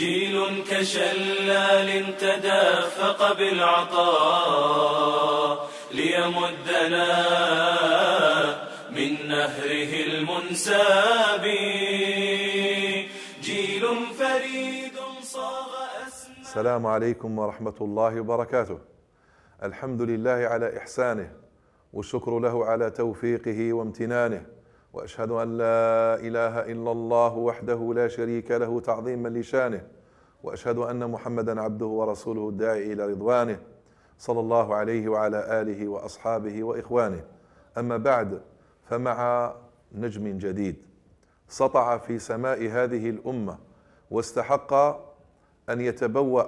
جيل كشلال تدافق بالعطاء ليمدنا من نهره المنساب جيل فريد صاغ أسماء السلام عليكم ورحمة الله وبركاته الحمد لله على إحسانه والشكر له على توفيقه وامتنانه واشهد ان لا اله الا الله وحده لا شريك له تعظيما لشانه واشهد ان محمدا عبده ورسوله الداعي الى رضوانه صلى الله عليه وعلى اله واصحابه واخوانه اما بعد فمع نجم جديد سطع في سماء هذه الامه واستحق ان يتبوا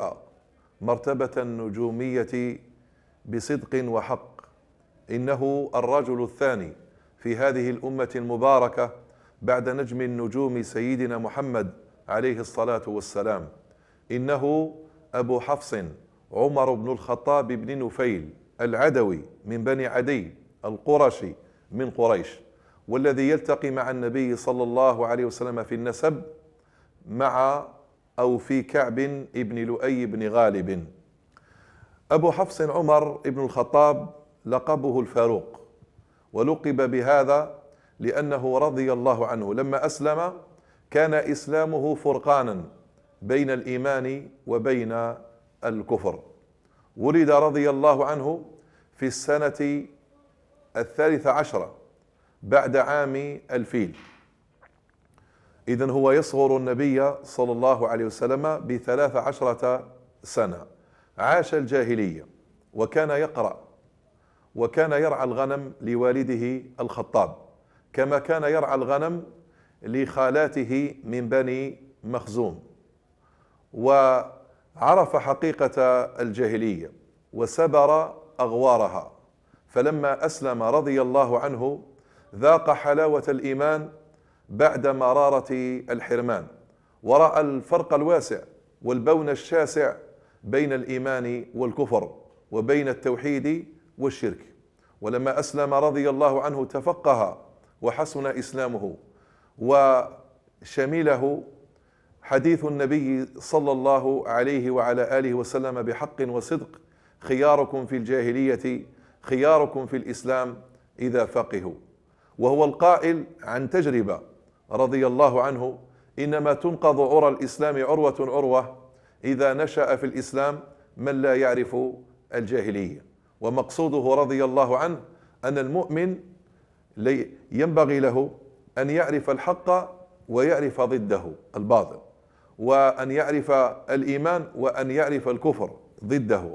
مرتبه النجوميه بصدق وحق انه الرجل الثاني في هذه الأمة المباركة بعد نجم النجوم سيدنا محمد عليه الصلاة والسلام إنه أبو حفص عمر بن الخطاب بن نفيل العدوي من بني عدي القرشي من قريش والذي يلتقي مع النبي صلى الله عليه وسلم في النسب مع أو في كعب ابن لؤي بن غالب أبو حفص عمر بن الخطاب لقبه الفاروق ولقب بهذا لأنه رضي الله عنه لما أسلم كان إسلامه فرقانا بين الإيمان وبين الكفر ولد رضي الله عنه في السنة الثالثة عشرة بعد عام الفيل إذا هو يصغر النبي صلى الله عليه وسلم بثلاث عشرة سنة عاش الجاهلية وكان يقرأ وكان يرعى الغنم لوالده الخطاب كما كان يرعى الغنم لخالاته من بني مخزوم وعرف حقيقة الجاهلية وسبر أغوارها فلما أسلم رضي الله عنه ذاق حلاوة الإيمان بعد مرارة الحرمان ورأى الفرق الواسع والبون الشاسع بين الإيمان والكفر وبين التوحيد والشرك ولما أسلم رضي الله عنه تفقه وحسن إسلامه وشمله حديث النبي صلى الله عليه وعلى آله وسلم بحق وصدق خياركم في الجاهلية خياركم في الإسلام إذا فقهوا وهو القائل عن تجربة رضي الله عنه إنما تنقض عرى الإسلام عروة عروة إذا نشأ في الإسلام من لا يعرف الجاهليه ومقصوده رضي الله عنه أن المؤمن ينبغي له أن يعرف الحق ويعرف ضده الباطل وأن يعرف الإيمان وأن يعرف الكفر ضده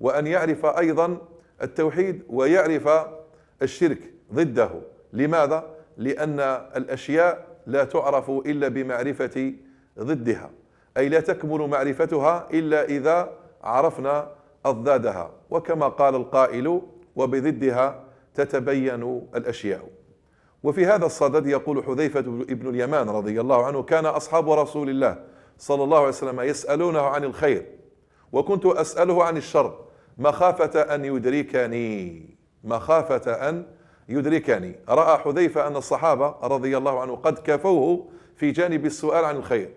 وأن يعرف أيضا التوحيد ويعرف الشرك ضده لماذا؟ لأن الأشياء لا تعرف إلا بمعرفة ضدها أي لا تكمل معرفتها إلا إذا عرفنا أضدادها وكما قال القائل وبضدها تتبين الأشياء وفي هذا الصدد يقول حذيفة بن اليمان رضي الله عنه كان أصحاب رسول الله صلى الله عليه وسلم يسألونه عن الخير وكنت أسأله عن الشر مخافة أن يدركني مخافة أن يدركني رأى حذيفة أن الصحابة رضي الله عنه قد كفوه في جانب السؤال عن الخير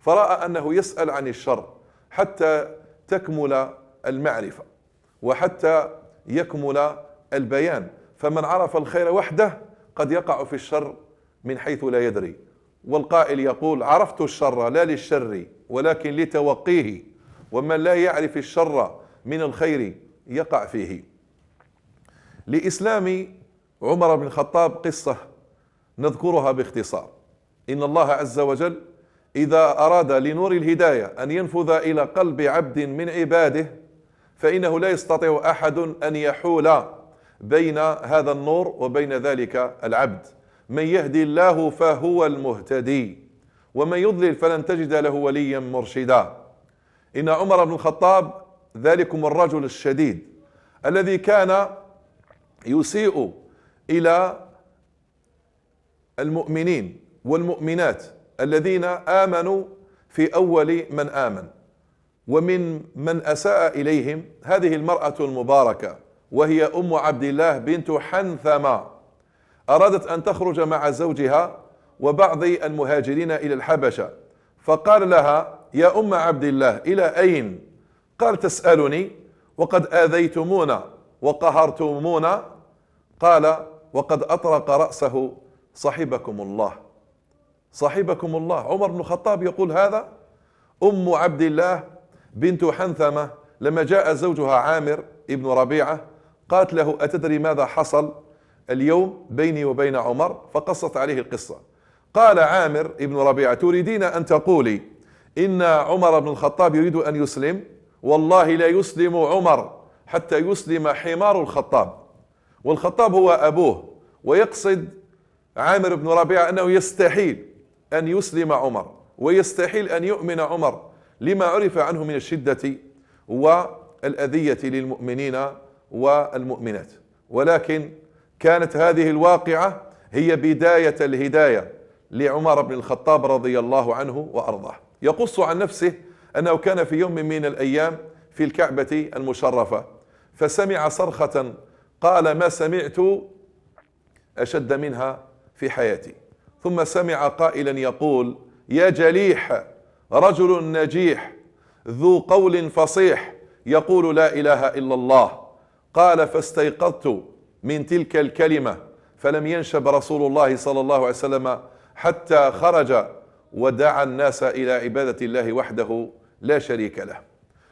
فرأى أنه يسأل عن الشر حتى تكمل المعرفة وحتى يكمل البيان فمن عرف الخير وحده قد يقع في الشر من حيث لا يدري والقائل يقول عرفت الشر لا للشر ولكن لتوقيه ومن لا يعرف الشر من الخير يقع فيه لإسلام عمر بن الخطاب قصة نذكرها باختصار إن الله عز وجل إذا أراد لنور الهداية أن ينفذ إلى قلب عبد من عباده فإنه لا يستطيع أحد أن يحول بين هذا النور وبين ذلك العبد من يهدي الله فهو المهتدي ومن يضلل فلن تجد له وليا مرشدا إن عمر بن الخطاب ذلكم الرجل الشديد الذي كان يسيء إلى المؤمنين والمؤمنات الذين آمنوا في أول من آمن ومن من أساء إليهم هذه المرأة المباركة وهي أم عبد الله بنت حنثمة أرادت أن تخرج مع زوجها وبعض المهاجرين إلى الحبشة فقال لها يا أم عبد الله إلى أين قال تسألني وقد آذيتمونا وقهرتمونا قال وقد أطرق رأسه صاحبكم الله صاحبكم الله عمر بن الخطاب يقول هذا أم عبد الله بنت حنثمة لما جاء زوجها عامر ابن ربيعة قالت له أتدري ماذا حصل اليوم بيني وبين عمر فقصت عليه القصة قال عامر ابن ربيعة تريدين أن تقولي إن عمر بن الخطاب يريد أن يسلم والله لا يسلم عمر حتى يسلم حمار الخطاب والخطاب هو أبوه ويقصد عامر بن ربيعة أنه يستحيل أن يسلم عمر ويستحيل أن يؤمن عمر لما عرف عنه من الشدة والأذية للمؤمنين والمؤمنات ولكن كانت هذه الواقعة هي بداية الهداية لعمر بن الخطاب رضي الله عنه وأرضاه يقص عن نفسه أنه كان في يوم من الأيام في الكعبة المشرفة فسمع صرخة قال ما سمعت أشد منها في حياتي ثم سمع قائلا يقول يا جليح رجل نجيح ذو قول فصيح يقول لا إله إلا الله قال فاستيقظت من تلك الكلمة فلم ينشب رسول الله صلى الله عليه وسلم حتى خرج ودعا الناس إلى عبادة الله وحده لا شريك له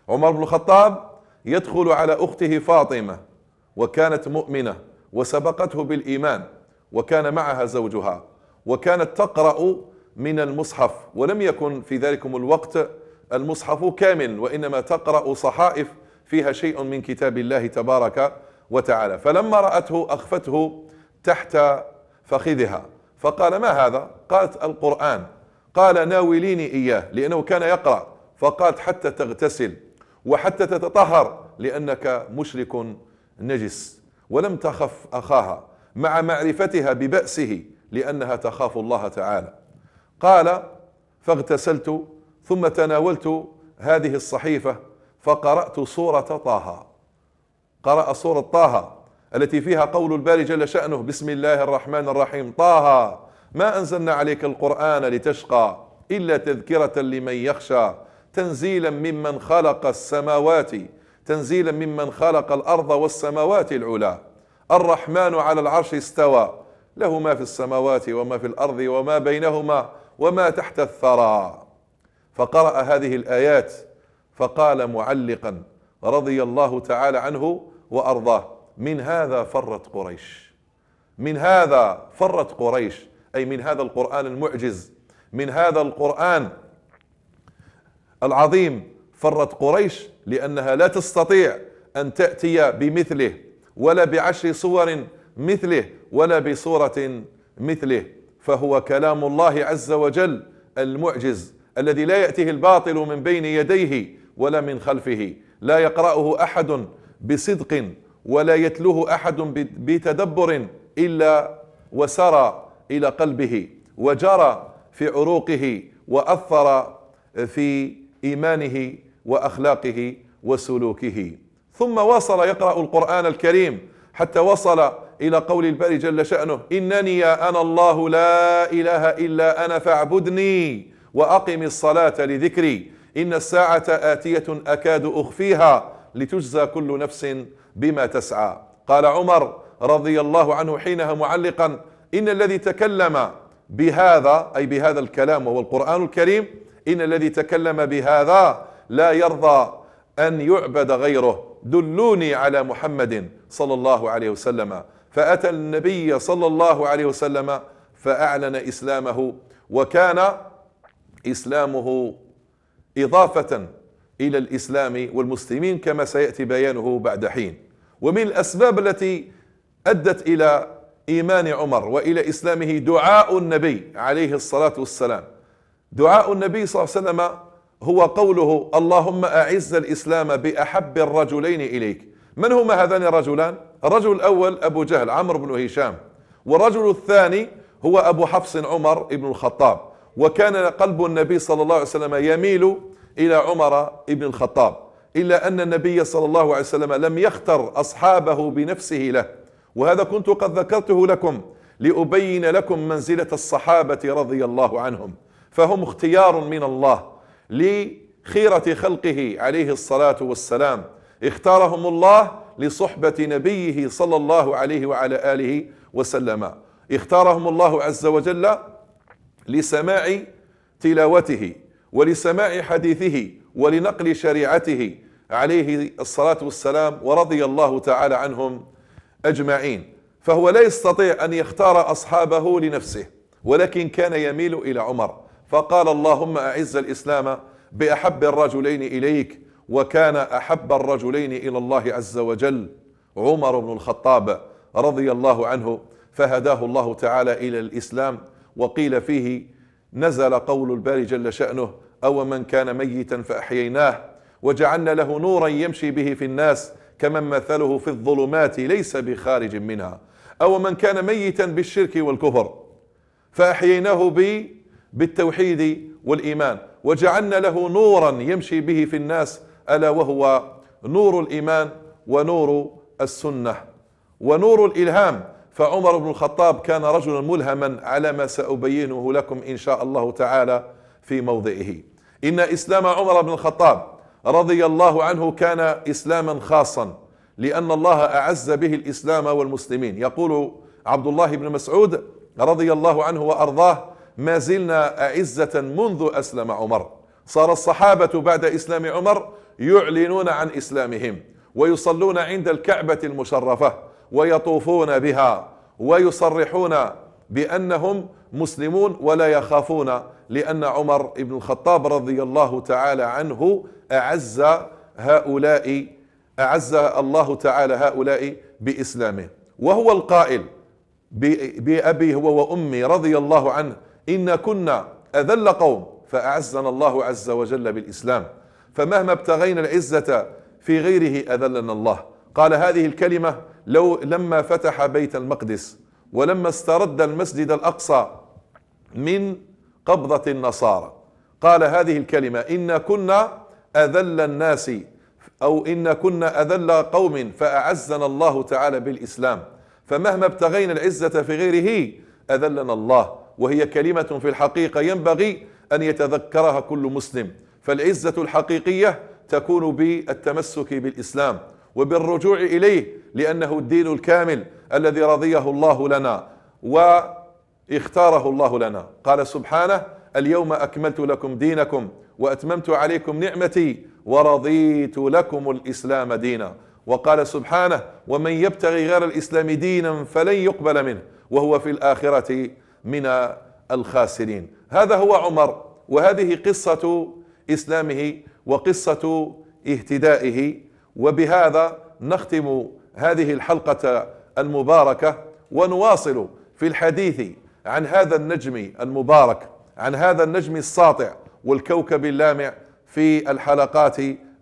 عمر بن الخطاب يدخل على أخته فاطمة وكانت مؤمنة وسبقته بالإيمان وكان معها زوجها وكانت تقرأ من المصحف ولم يكن في ذلكم الوقت المصحف كامل وإنما تقرأ صحائف فيها شيء من كتاب الله تبارك وتعالى فلما رأته أخفته تحت فخذها فقال ما هذا قالت القرآن قال ناوليني إياه لأنه كان يقرأ فقالت حتى تغتسل وحتى تتطهر لأنك مشرك نجس ولم تخف أخاها مع معرفتها ببأسه لأنها تخاف الله تعالى قال فاغتسلت ثم تناولت هذه الصحيفة فقرأت سورة طه قرأ سورة طه التي فيها قول الباري جل شأنه بسم الله الرحمن الرحيم طه ما أنزلنا عليك القرآن لتشقى إلا تذكرة لمن يخشى تنزيلا ممن خلق السماوات تنزيلا ممن خلق الأرض والسماوات العلا الرحمن على العرش استوى له ما في السماوات وما في الأرض وما بينهما وما تحت الثرى فقرأ هذه الآيات فقال معلقا رضي الله تعالى عنه وأرضاه من هذا فرت قريش من هذا فرت قريش أي من هذا القرآن المعجز من هذا القرآن العظيم فرت قريش لأنها لا تستطيع أن تأتي بمثله ولا بعشر صور مثله ولا بصورة مثله فهو كلام الله عز وجل المعجز الذي لا يأتيه الباطل من بين يديه ولا من خلفه لا يقرأه أحد بصدق ولا يتلوه أحد بتدبر إلا وسرى إلى قلبه وجرى في عروقه وأثر في إيمانه وأخلاقه وسلوكه ثم وصل يقرأ القرآن الكريم حتى وصل إلى قول الباري جل شأنه إنني أنا الله لا إله إلا أنا فاعبدني وأقم الصلاة لذكري إن الساعة آتية أكاد أخفيها لتجزى كل نفس بما تسعى قال عمر رضي الله عنه حينها معلقا إن الذي تكلم بهذا أي بهذا الكلام وهو القرآن الكريم إن الذي تكلم بهذا لا يرضى أن يعبد غيره دلوني على محمد صلى الله عليه وسلم فأتى النبي صلى الله عليه وسلم فأعلن إسلامه وكان إسلامه إضافة إلى الإسلام والمسلمين كما سيأتي بيانه بعد حين ومن الأسباب التي أدت إلى إيمان عمر وإلى إسلامه دعاء النبي عليه الصلاة والسلام دعاء النبي صلى الله عليه وسلم هو قوله اللهم أعز الإسلام بأحب الرجلين إليك من هما هذان الرجلان؟ الرجل الأول أبو جهل عمرو بن هشام والرجل الثاني هو أبو حفص عمر بن الخطاب وكان قلب النبي صلى الله عليه وسلم يميل إلى عمر بن الخطاب إلا أن النبي صلى الله عليه وسلم لم يختر أصحابه بنفسه له وهذا كنت قد ذكرته لكم لأبين لكم منزلة الصحابة رضي الله عنهم فهم اختيار من الله لخيرة خلقه عليه الصلاة والسلام اختارهم الله لصحبة نبيه صلى الله عليه وعلى آله وسلم اختارهم الله عز وجل لسماع تلاوته ولسماع حديثه ولنقل شريعته عليه الصلاة والسلام ورضي الله تعالى عنهم أجمعين فهو لا يستطيع أن يختار أصحابه لنفسه ولكن كان يميل إلى عمر فقال اللهم أعز الإسلام بأحب الرجلين إليك وكان احب الرجلين الى الله عز وجل عمر بن الخطاب رضي الله عنه فهداه الله تعالى الى الاسلام وقيل فيه نزل قول الباري جل شانه او من كان ميتا فاحييناه وجعلنا له نورا يمشي به في الناس كمن مثله في الظلمات ليس بخارج منها او من كان ميتا بالشرك والكفر فاحييناه بالتوحيد والايمان وجعلنا له نورا يمشي به في الناس ألا وهو نور الإيمان ونور السنة ونور الإلهام فعمر بن الخطاب كان رجلا ملهما على ما سأبينه لكم إن شاء الله تعالى في موضعه إن إسلام عمر بن الخطاب رضي الله عنه كان إسلاما خاصا لأن الله أعز به الإسلام والمسلمين يقول عبد الله بن مسعود رضي الله عنه وأرضاه ما زلنا أعزة منذ أسلم عمر صار الصحابة بعد إسلام عمر يعلنون عن إسلامهم ويصلون عند الكعبة المشرفة ويطوفون بها ويصرحون بأنهم مسلمون ولا يخافون لأن عمر بن الخطاب رضي الله تعالى عنه أعز هؤلاء أعز الله تعالى هؤلاء بإسلامه وهو القائل بأبي هو وأمي رضي الله عنه إن كنا أذل قوم فأعزنا الله عز وجل بالإسلام فمهما ابتغينا العزة في غيره أذلنا الله قال هذه الكلمة لو لما فتح بيت المقدس ولما استرد المسجد الأقصى من قبضة النصارى قال هذه الكلمة إن كنا أذل الناس أو إن كنا أذل قوم فأعزنا الله تعالى بالإسلام فمهما ابتغينا العزة في غيره أذلنا الله وهي كلمة في الحقيقة ينبغي أن يتذكرها كل مسلم فالعزة الحقيقية تكون بالتمسك بالإسلام وبالرجوع إليه لأنه الدين الكامل الذي رضيه الله لنا واختاره الله لنا قال سبحانه اليوم أكملت لكم دينكم وأتممت عليكم نعمتي ورضيت لكم الإسلام دينا وقال سبحانه ومن يبتغي غير الإسلام دينا فلن يقبل منه وهو في الآخرة من الخاسرين هذا هو عمر وهذه قصة إسلامه وقصة اهتدائه وبهذا نختم هذه الحلقة المباركة ونواصل في الحديث عن هذا النجم المبارك عن هذا النجم الساطع والكوكب اللامع في الحلقات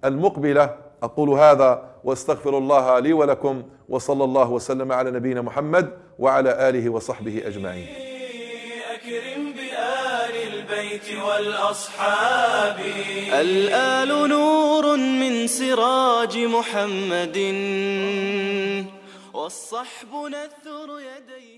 المقبلة أقول هذا واستغفر الله لي ولكم وصلى الله وسلم على نبينا محمد وعلى آله وصحبه أجمعين أكرم بآل البيت والأصحاب الآل نور من سراج محمد والصحب نثر يديه